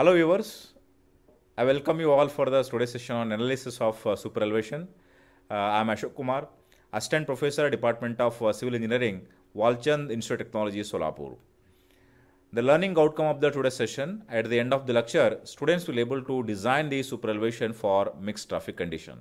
Hello viewers, I welcome you all for the today's session on analysis of uh, elevation. Uh, I am Ashok Kumar, Assistant Professor, Department of uh, Civil Engineering, Walchand Institute of Technology, Solapur. The learning outcome of the today's session, at the end of the lecture, students will be able to design the super elevation for mixed traffic condition.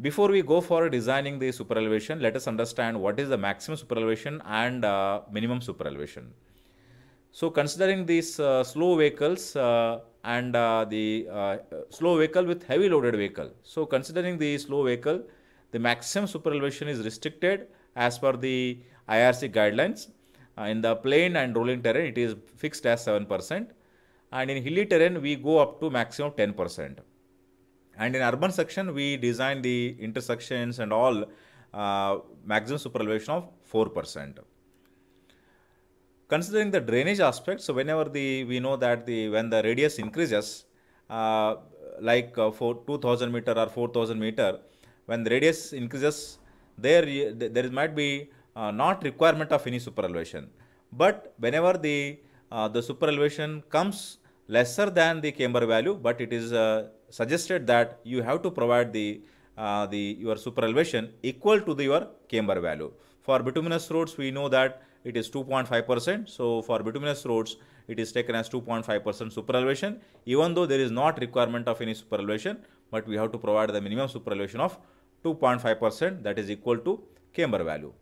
Before we go for designing the super elevation, let us understand what is the maximum super elevation and uh, minimum super elevation. So considering these uh, slow vehicles uh, and uh, the uh, slow vehicle with heavy loaded vehicle. So considering the slow vehicle, the maximum super elevation is restricted as per the IRC guidelines. Uh, in the plain and rolling terrain, it is fixed as 7%. And in hilly terrain, we go up to maximum 10%. And in urban section, we design the intersections and all maximum super elevation of 4%. Considering the drainage aspect, so whenever the we know that the when the radius increases, uh, like uh, for 2000 meter or 4000 meter, when the radius increases, there there might be uh, not requirement of any super elevation. But whenever the uh, the elevation comes lesser than the camber value, but it is uh, suggested that you have to provide the uh, the your elevation equal to the your camber value. For bituminous roads, we know that it is 2.5%. So for bituminous roads, it is taken as 2.5% super elevation. even though there is not requirement of any super elevation, but we have to provide the minimum super elevation of 2.5% that is equal to camber value.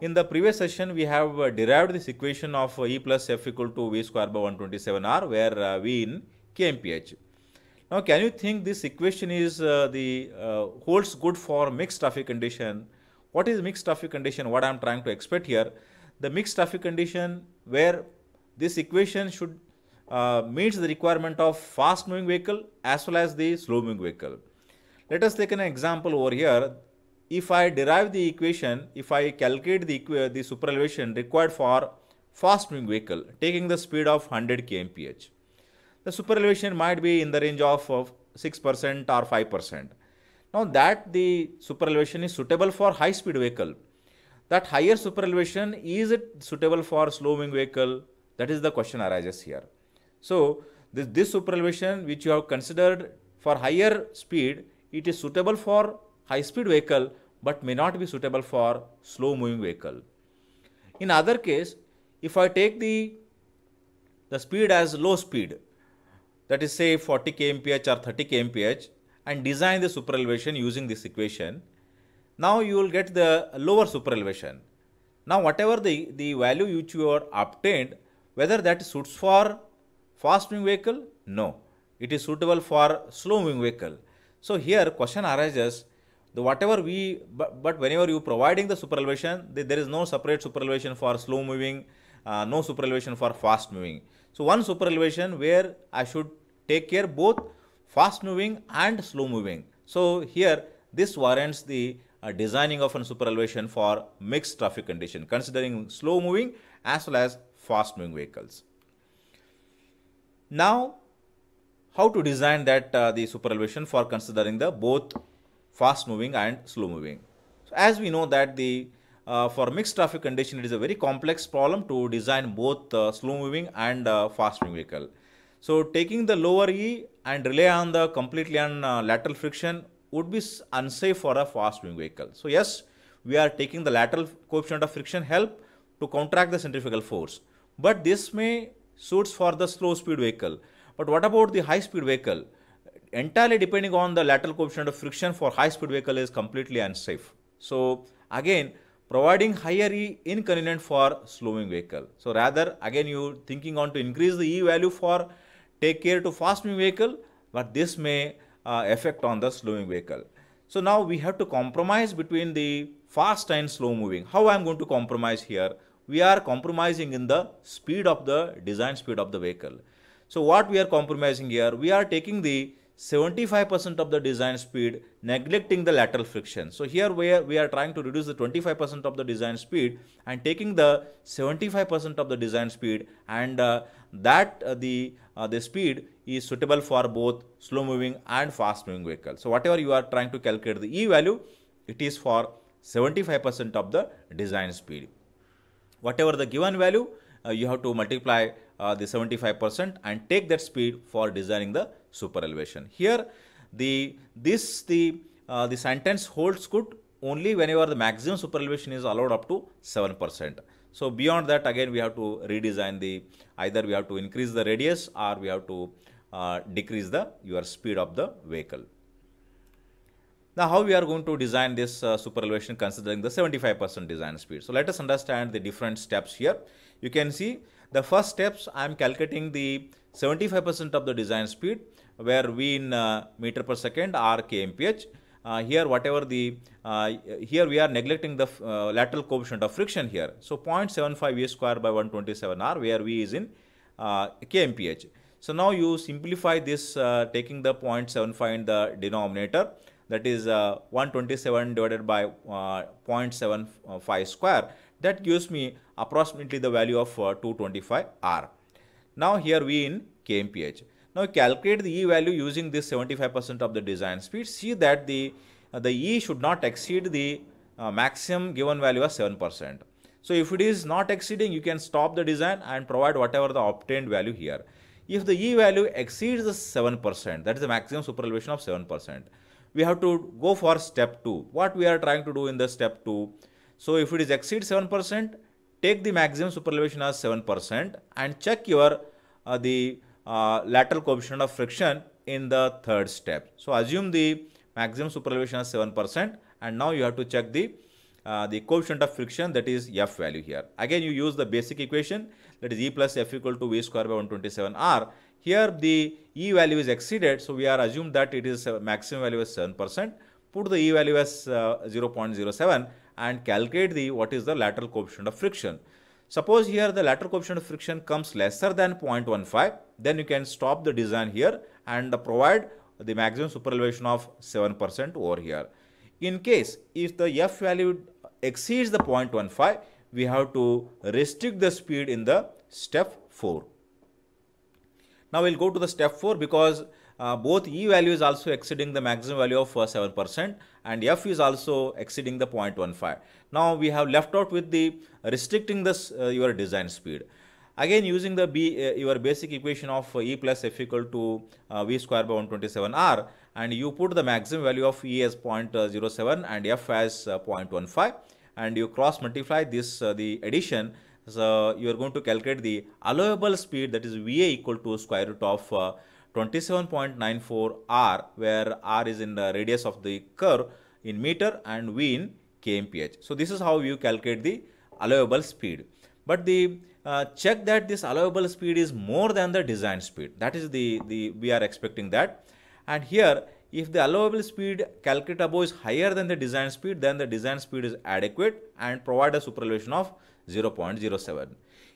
In the previous session, we have derived this equation of E plus F equal to V square by 127R, where uh, V in KMPH. Now, can you think this equation is uh, the uh, holds good for mixed traffic condition what is mixed traffic condition? What I am trying to expect here, the mixed traffic condition where this equation should uh, meets the requirement of fast moving vehicle as well as the slow moving vehicle. Let us take an example over here. If I derive the equation, if I calculate the, the elevation required for fast moving vehicle taking the speed of 100 kmph. The elevation might be in the range of, of 6% or 5%. Now that the super elevation is suitable for high speed vehicle, that higher super elevation is it suitable for slow moving vehicle? That is the question arises here. So this, this elevation which you have considered for higher speed, it is suitable for high speed vehicle but may not be suitable for slow moving vehicle. In other case, if I take the, the speed as low speed, that is say 40 kmph or 30 kmph, and design the super elevation using this equation, now you will get the lower super elevation. Now whatever the, the value which you are obtained, whether that suits for fast moving vehicle, no. It is suitable for slow moving vehicle. So here question arises, the whatever we, but, but whenever you providing the super the, there is no separate super elevation for slow moving, uh, no elevation for fast moving. So one super elevation where I should take care both fast moving and slow moving. So here this warrants the uh, designing of a super elevation for mixed traffic condition considering slow moving as well as fast moving vehicles. Now how to design that uh, the elevation for considering the both fast moving and slow moving. So as we know that the uh, for mixed traffic condition it is a very complex problem to design both uh, slow moving and uh, fast moving vehicle. So taking the lower E and rely on the completely on uh, lateral friction would be unsafe for a fast moving vehicle. So yes, we are taking the lateral coefficient of friction help to contract the centrifugal force. But this may suits for the slow speed vehicle. But what about the high speed vehicle? Entirely depending on the lateral coefficient of friction for high speed vehicle is completely unsafe. So again, providing higher E inconvenient for slowing vehicle. So rather again you thinking on to increase the E value for take care to fast moving vehicle but this may uh, affect on the slow moving vehicle so now we have to compromise between the fast and slow moving how i am going to compromise here we are compromising in the speed of the design speed of the vehicle so what we are compromising here we are taking the 75% of the design speed neglecting the lateral friction. So here where we are trying to reduce the 25% of the design speed and taking the 75% of the design speed and uh, that uh, the, uh, the speed is suitable for both slow moving and fast moving vehicle. So whatever you are trying to calculate the E value, it is for 75% of the design speed. Whatever the given value, uh, you have to multiply uh, the 75% and take that speed for designing the Super elevation. Here the this the uh, the sentence holds good only whenever the maximum super elevation is allowed up to 7%. So beyond that again we have to redesign the either we have to increase the radius or we have to uh, decrease the your speed of the vehicle. Now, how we are going to design this uh, elevation considering the 75% design speed. So, let us understand the different steps here. You can see the first steps I am calculating the 75% of the design speed where V in uh, meter per second or kmph. Uh, here whatever the, uh, here we are neglecting the uh, lateral coefficient of friction here. So 0.75 V square by 127 R where V is in uh, kmph. So now you simplify this uh, taking the 0.75 in the denominator that is uh, 127 divided by uh, 0.75 square that gives me approximately the value of uh, 225 R. Now here we in kmph. Now calculate the E value using this 75% of the design speed. See that the, uh, the E should not exceed the uh, maximum given value of 7%. So if it is not exceeding, you can stop the design and provide whatever the obtained value here. If the E value exceeds the 7%, that is the maximum super elevation of 7% we have to go for step 2. What we are trying to do in the step 2? So if it is exceed 7%, take the maximum elevation as 7% and check your uh, the uh, lateral coefficient of friction in the third step. So assume the maximum elevation as 7% and now you have to check the uh, the coefficient of friction that is F value here. Again you use the basic equation that is E plus F equal to V square by 127R here the E value is exceeded, so we are assumed that it is uh, maximum value is 7%. Put the E value as uh, 0.07 and calculate the what is the lateral coefficient of friction. Suppose here the lateral coefficient of friction comes lesser than 0.15, then you can stop the design here and provide the maximum super elevation of 7% over here. In case if the F value exceeds the 0.15, we have to restrict the speed in the step 4. Now we'll go to the step 4 because uh, both E value is also exceeding the maximum value of 7% and F is also exceeding the 0.15. Now we have left out with the restricting this uh, your design speed. Again using the B, uh, your basic equation of uh, E plus F equal to uh, V square by 127R and you put the maximum value of E as uh, 0.07 and F as 0.15 and you cross multiply this the addition so you are going to calculate the allowable speed that is va equal to square root of uh, 27.94 r where r is in the radius of the curve in meter and v in kmph so this is how you calculate the allowable speed but the uh, check that this allowable speed is more than the design speed that is the the we are expecting that and here if the allowable speed calculatable is higher than the design speed then the design speed is adequate and provide a elevation of 0.07.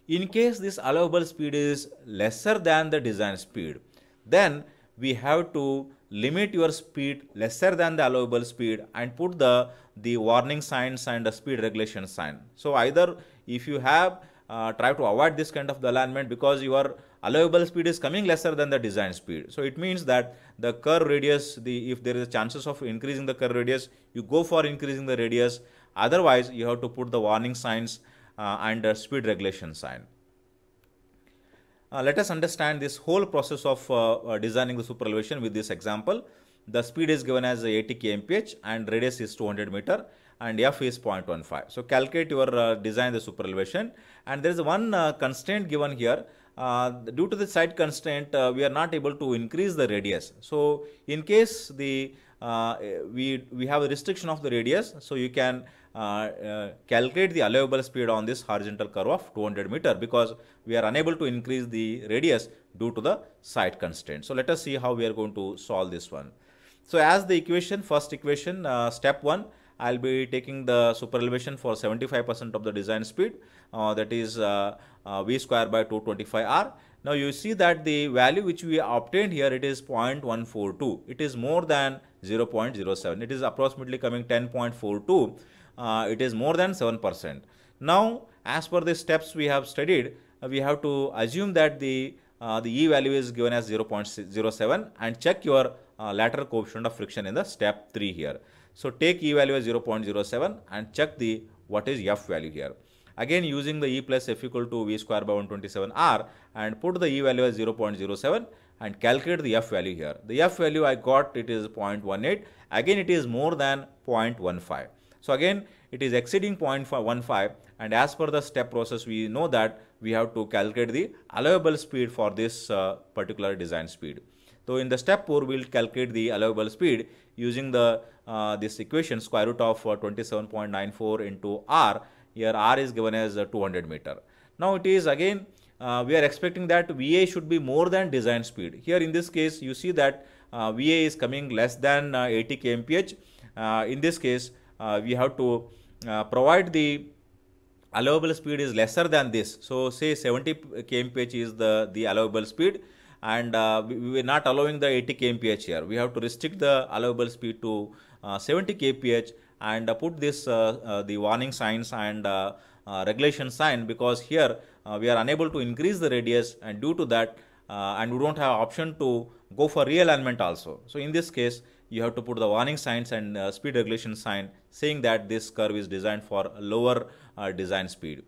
In case this allowable speed is lesser than the design speed, then we have to limit your speed lesser than the allowable speed and put the, the warning signs and the speed regulation sign. So either if you have uh, try to avoid this kind of alignment because your allowable speed is coming lesser than the design speed. So it means that the curve radius, the if there is chances of increasing the curve radius, you go for increasing the radius. Otherwise, you have to put the warning signs uh, and uh, speed regulation sign. Uh, let us understand this whole process of designing the super elevation with this example. The speed is given as 80 kmph and radius is 200 meter and f is 0.15. So calculate your uh, design the super elevation and there is one uh, constraint given here. Uh, due to the side constraint, we are not able to increase the radius. So in case the uh, eh, we, we have a restriction of the radius. So you can uh, uh, calculate the allowable speed on this horizontal curve of 200 meter because we are unable to increase the radius due to the site constraint. So let us see how we are going to solve this one. So as the equation, first equation, step 1, I'll be taking the super elevation for 75% of the design speed uh, that is uh, uh, V square by 225R. Now you see that the value which we obtained here it is 0.142. It is more than 0.07. It is approximately coming 10.42. Uh, it is more than 7%. Now, as per the steps we have studied, uh, we have to assume that the uh, the E value is given as 0.07 and check your uh, lateral coefficient of friction in the step 3 here. So, take E value as 0.07 and check the what is F value here. Again, using the E plus F equal to V square by 127R and put the E value as 0.07 and calculate the F value here. The F value I got it is 0.18. Again, it is more than 0.15. So again, it is exceeding 0.15 and as per the step process, we know that we have to calculate the allowable speed for this uh, particular design speed. So in the step 4, we'll calculate the allowable speed using the uh, this equation square root of uh, 27.94 into r. Here r is given as uh, 200 meter. Now it is again uh, we are expecting that VA should be more than design speed. Here in this case, you see that uh, VA is coming less than uh, 80 kmph. Uh, in this case, uh, we have to uh, provide the allowable speed is lesser than this. So say 70 kmph is the, the allowable speed and we, we are not allowing the 80 kmph here. We have to restrict the allowable speed to 70 kph and put this the warning signs and regulation sign because here uh, we are unable to increase the radius and due to that uh, and we don't have option to go for realignment also. So in this case, you have to put the warning signs and uh, speed regulation sign saying that this curve is designed for lower uh, design speed.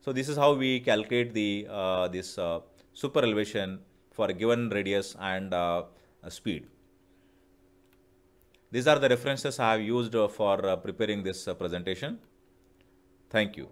So this is how we calculate the uh, this uh, super elevation for a given radius and speed. These are the references I have used for preparing this presentation. Thank you.